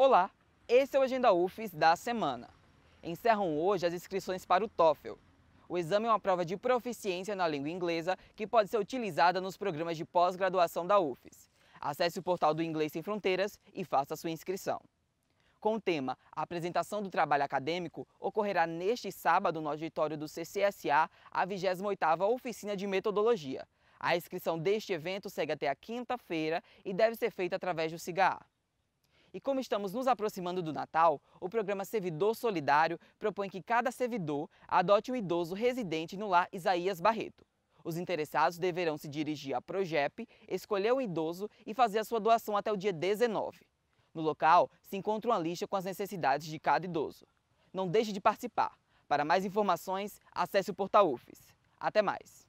Olá, esse é o Agenda UFES da semana. Encerram hoje as inscrições para o TOEFL. O exame é uma prova de proficiência na língua inglesa que pode ser utilizada nos programas de pós-graduação da UFES. Acesse o portal do Inglês Sem Fronteiras e faça sua inscrição. Com o tema a Apresentação do Trabalho Acadêmico, ocorrerá neste sábado no auditório do CCSA a 28ª Oficina de Metodologia. A inscrição deste evento segue até a quinta-feira e deve ser feita através do CIGAA. E como estamos nos aproximando do Natal, o programa Servidor Solidário propõe que cada servidor adote um idoso residente no lar Isaías Barreto. Os interessados deverão se dirigir à Progep, escolher um idoso e fazer a sua doação até o dia 19. No local, se encontra uma lista com as necessidades de cada idoso. Não deixe de participar. Para mais informações, acesse o portal UFES. Até mais!